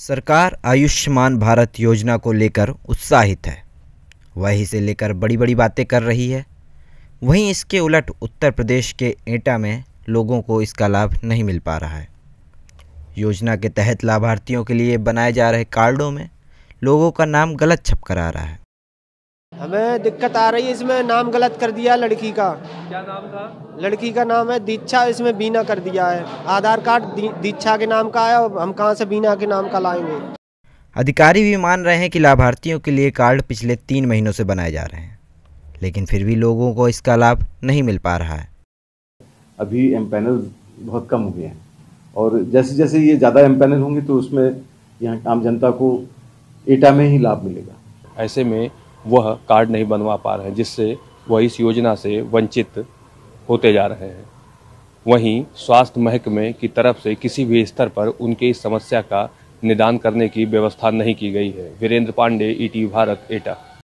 सरकार आयुष्मान भारत योजना को लेकर उत्साहित है वहीं से लेकर बड़ी बड़ी बातें कर रही है वहीं इसके उलट उत्तर प्रदेश के एटा में लोगों को इसका लाभ नहीं मिल पा रहा है योजना के तहत लाभार्थियों के लिए बनाए जा रहे कार्डों में लोगों का नाम गलत छपकर आ रहा है हमें दिक्कत आ रही है इसमें नाम गलत कर दिया लड़की का क्या नाम था लड़की का नाम है दीक्षा इसमें बीना कर दिया है आधार कार्ड दीक्षा के नाम का है और हम कहाँ से बीना के नाम का लाएंगे अधिकारी भी मान रहे हैं कि लाभार्थियों के लिए कार्ड पिछले तीन महीनों से बनाए जा रहे हैं लेकिन फिर भी लोगों को इसका लाभ नहीं मिल पा रहा है अभी एम पैनल बहुत कम हुए हैं और जैसे जैसे ये ज़्यादा एम पैनल होंगे तो उसमें यहाँ आम जनता को एटा में ही लाभ मिलेगा ऐसे में वह कार्ड नहीं बनवा पा रहे हैं जिससे वह इस योजना से वंचित होते जा रहे हैं वहीं स्वास्थ्य महकमे की तरफ से किसी भी स्तर पर उनके इस समस्या का निदान करने की व्यवस्था नहीं की गई है वीरेंद्र पांडे ईटी e भारत एटा